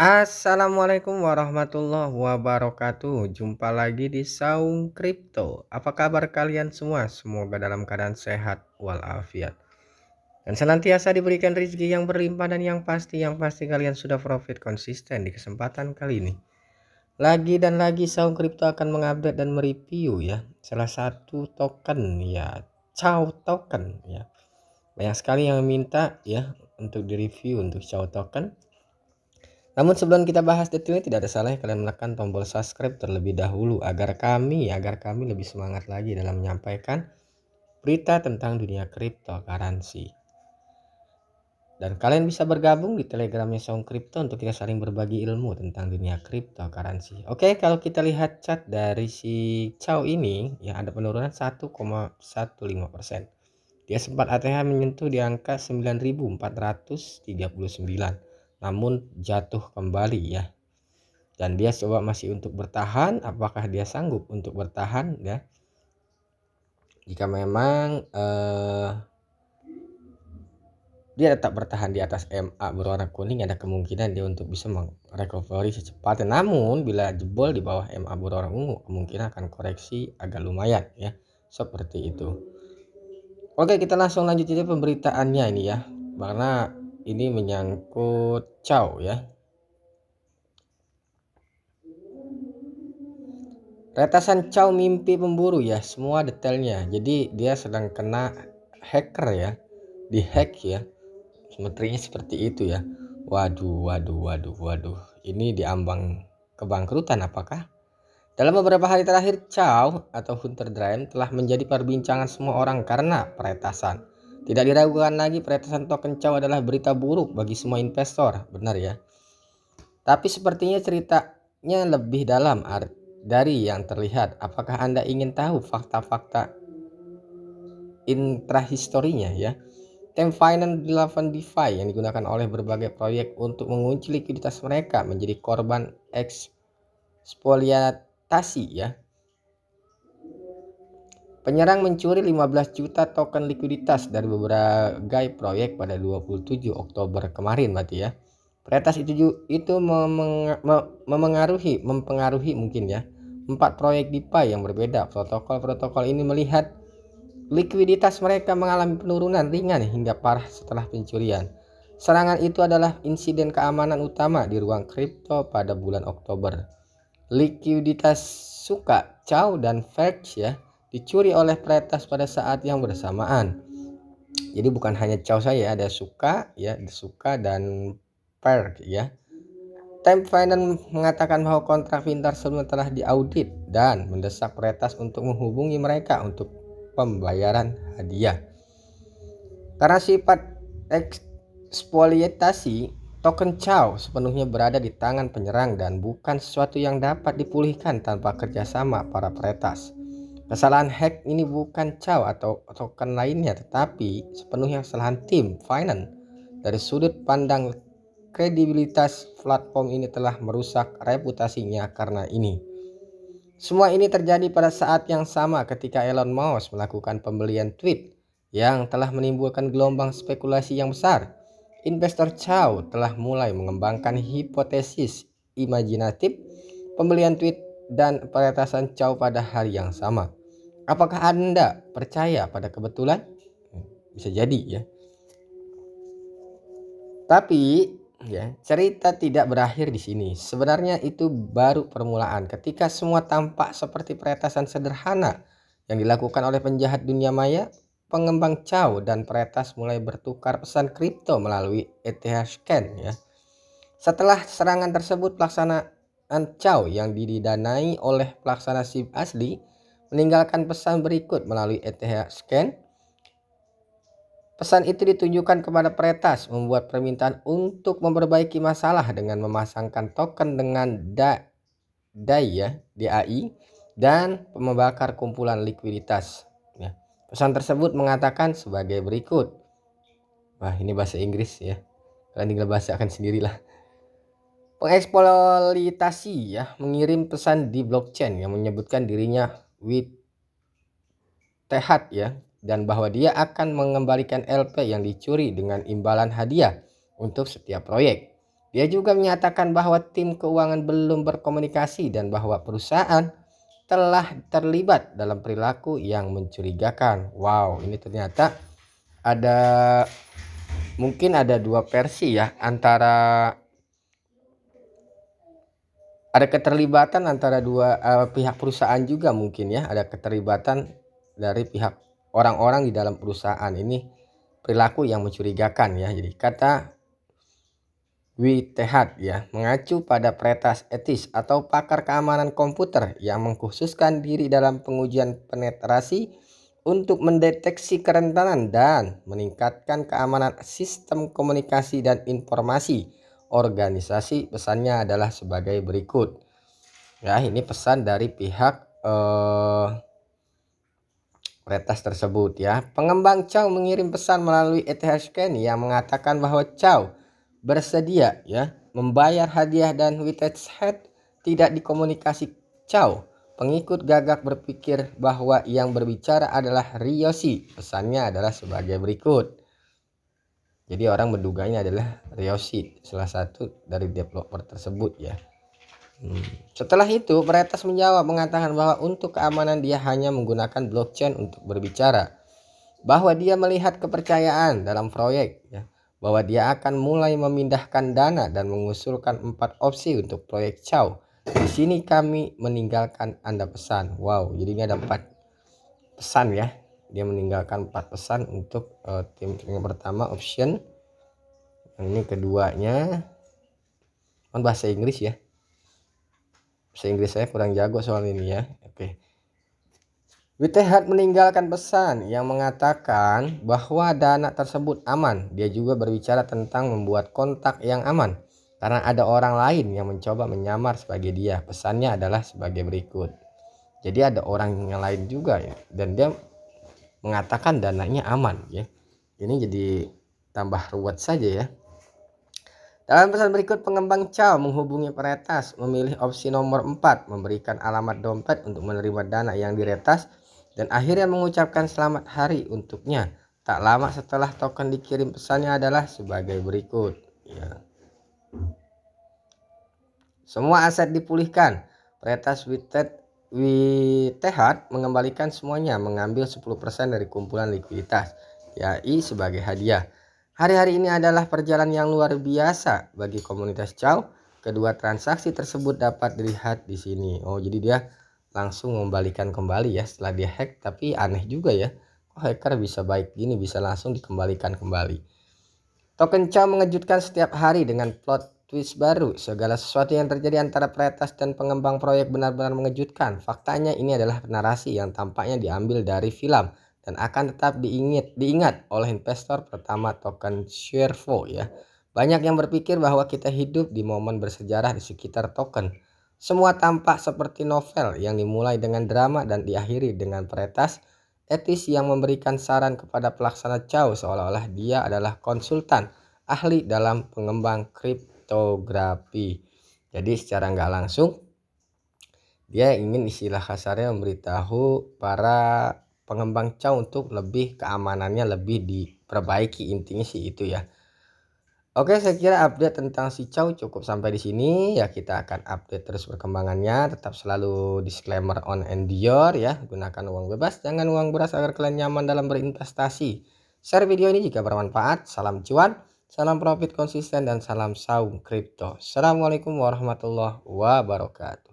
Assalamualaikum warahmatullahi wabarakatuh Jumpa lagi di Saung Crypto Apa kabar kalian semua? Semoga dalam keadaan sehat walafiat Dan senantiasa diberikan rezeki yang berlimpah dan yang pasti Yang pasti kalian sudah profit konsisten di kesempatan kali ini Lagi dan lagi Saung Crypto akan mengupdate dan mereview ya Salah satu token ya Chow token ya Banyak sekali yang minta ya untuk direview untuk Chow token namun sebelum kita bahas detailnya tidak ada salah kalian menekan tombol subscribe terlebih dahulu agar kami agar kami lebih semangat lagi dalam menyampaikan berita tentang dunia kripto cryptocurrency. Dan kalian bisa bergabung di telegramnya Song Crypto untuk kita saling berbagi ilmu tentang dunia kripto cryptocurrency. Oke, kalau kita lihat chat dari si Chow ini, ya ada penurunan 1,15%. Dia sempat ATH menyentuh di angka 9439 namun jatuh kembali ya dan dia coba masih untuk bertahan apakah dia sanggup untuk bertahan ya jika memang eh, dia tetap bertahan di atas MA berwarna kuning ada kemungkinan dia untuk bisa recovery secepatnya namun bila jebol di bawah MA berwarna ungu kemungkinan akan koreksi agak lumayan ya seperti itu Oke kita langsung lanjut aja pemberitaannya ini ya karena ini menyangkut cow ya retasan cow mimpi pemburu ya semua detailnya jadi dia sedang kena hacker ya di hack ya semetrinya seperti itu ya waduh waduh waduh waduh ini diambang kebangkrutan apakah dalam beberapa hari terakhir, Chow atau Hunter Dream telah menjadi perbincangan semua orang karena peretasan. Tidak diragukan lagi peretasan token Chow adalah berita buruk bagi semua investor, benar ya. Tapi sepertinya ceritanya lebih dalam dari yang terlihat. Apakah Anda ingin tahu fakta-fakta intrahistorinya ya? Tem Finance 8 DeFi yang digunakan oleh berbagai proyek untuk mengunci likuiditas mereka menjadi korban ekspoliatasi ya Penyerang mencuri 15 juta token likuiditas dari beberapa proyek pada 27 Oktober kemarin mati ya. Peretas itu itu memengaruhi mempengaruhi mungkin ya. Empat proyek DeFi yang berbeda. Protokol-protokol ini melihat likuiditas mereka mengalami penurunan ringan hingga parah setelah pencurian. Serangan itu adalah insiden keamanan utama di ruang kripto pada bulan Oktober. Likuiditas suka, Cau dan Fetch ya dicuri oleh pretas pada saat yang bersamaan. Jadi bukan hanya caw saja ada suka ya, suka dan perk ya. Time Finance mengatakan bahwa kontrak Pintar sebelumnya telah diaudit dan mendesak Pretas untuk menghubungi mereka untuk pembayaran hadiah. Karena sifat eksploitasi token Chow sepenuhnya berada di tangan penyerang dan bukan sesuatu yang dapat dipulihkan tanpa kerjasama para Pretas. Kesalahan hack ini bukan Chow atau token lainnya, tetapi sepenuhnya kesalahan tim finance. Dari sudut pandang kredibilitas platform ini telah merusak reputasinya karena ini. Semua ini terjadi pada saat yang sama ketika Elon Musk melakukan pembelian tweet yang telah menimbulkan gelombang spekulasi yang besar. Investor Chow telah mulai mengembangkan hipotesis imajinatif pembelian tweet dan peretasan Chow pada hari yang sama. Apakah Anda percaya pada kebetulan? Bisa jadi ya. Tapi ya, cerita tidak berakhir di sini. Sebenarnya itu baru permulaan ketika semua tampak seperti peretasan sederhana yang dilakukan oleh penjahat dunia maya, pengembang Chow dan peretas mulai bertukar pesan kripto melalui ETH scan ya. Setelah serangan tersebut pelaksanaan Chow yang didanai oleh pelaksana SIP asli meninggalkan pesan berikut melalui ETH scan. Pesan itu ditujukan kepada peretas membuat permintaan untuk memperbaiki masalah dengan memasangkan token dengan da, DAI ya, DAI dan membakar kumpulan likuiditas. Ya. Pesan tersebut mengatakan sebagai berikut. Wah ini bahasa Inggris ya. Kalian tinggal bahasa akan sendirilah. Pengeksploitasi ya mengirim pesan di blockchain yang menyebutkan dirinya tehat ya dan bahwa dia akan mengembalikan LP yang dicuri dengan imbalan hadiah untuk setiap proyek. Dia juga menyatakan bahwa tim keuangan belum berkomunikasi dan bahwa perusahaan telah terlibat dalam perilaku yang mencurigakan. Wow, ini ternyata ada mungkin ada dua versi ya antara ada keterlibatan antara dua uh, pihak perusahaan juga mungkin ya ada keterlibatan dari pihak orang-orang di dalam perusahaan ini perilaku yang mencurigakan ya jadi kata Witehat ya mengacu pada pretas etis atau pakar keamanan komputer yang mengkhususkan diri dalam pengujian penetrasi untuk mendeteksi kerentanan dan meningkatkan keamanan sistem komunikasi dan informasi organisasi pesannya adalah sebagai berikut ya ini pesan dari pihak eh, retas tersebut ya pengembang Chow mengirim pesan melalui ETH Scan yang mengatakan bahwa Chow bersedia ya membayar hadiah dan witted Head tidak dikomunikasi Chow pengikut gagak berpikir bahwa yang berbicara adalah Ryoshi pesannya adalah sebagai berikut jadi orang menduganya adalah Riosid, salah satu dari developer tersebut ya. Hmm. Setelah itu, Peretas menjawab mengatakan bahwa untuk keamanan dia hanya menggunakan blockchain untuk berbicara. Bahwa dia melihat kepercayaan dalam proyek, ya. bahwa dia akan mulai memindahkan dana dan mengusulkan empat opsi untuk proyek Chow. Di sini kami meninggalkan Anda pesan. Wow, jadi ini ada empat pesan ya dia meninggalkan empat pesan untuk uh, tim yang pertama option yang ini keduanya kan bahasa Inggris ya bahasa Inggris saya kurang jago soal ini ya oke okay. Witehat meninggalkan pesan yang mengatakan bahwa dana tersebut aman. Dia juga berbicara tentang membuat kontak yang aman karena ada orang lain yang mencoba menyamar sebagai dia. Pesannya adalah sebagai berikut. Jadi ada orang yang lain juga ya. dan dia mengatakan dananya aman ya. Ini jadi tambah ruwet saja ya. Dalam pesan berikut pengembang Chow menghubungi peretas memilih opsi nomor 4 memberikan alamat dompet untuk menerima dana yang diretas dan akhirnya mengucapkan selamat hari untuknya. Tak lama setelah token dikirim pesannya adalah sebagai berikut. Ya. Semua aset dipulihkan. Peretas Wited Witehat mengembalikan semuanya mengambil 10% dari kumpulan likuiditas YAI sebagai hadiah. Hari-hari ini adalah perjalanan yang luar biasa bagi komunitas Chow. Kedua transaksi tersebut dapat dilihat di sini. Oh, jadi dia langsung mengembalikan kembali ya setelah dia hack, tapi aneh juga ya. Kok hacker bisa baik gini bisa langsung dikembalikan kembali. Token Chow mengejutkan setiap hari dengan plot twist baru. Segala sesuatu yang terjadi antara peretas dan pengembang proyek benar-benar mengejutkan. Faktanya ini adalah narasi yang tampaknya diambil dari film dan akan tetap diingat diingat oleh investor pertama token Shervo ya. Banyak yang berpikir bahwa kita hidup di momen bersejarah di sekitar token. Semua tampak seperti novel yang dimulai dengan drama dan diakhiri dengan peretas etis yang memberikan saran kepada pelaksana Chow seolah-olah dia adalah konsultan ahli dalam pengembang kripto kriptografi jadi secara nggak langsung dia ingin istilah kasarnya memberitahu para pengembang cow untuk lebih keamanannya lebih diperbaiki intinya sih itu ya Oke saya kira update tentang si cow cukup sampai di sini ya kita akan update terus perkembangannya tetap selalu disclaimer on and dior ya gunakan uang bebas jangan uang beras agar kalian nyaman dalam berinvestasi share video ini jika bermanfaat salam cuan Salam profit konsisten dan salam saung kripto. Assalamualaikum warahmatullahi wabarakatuh.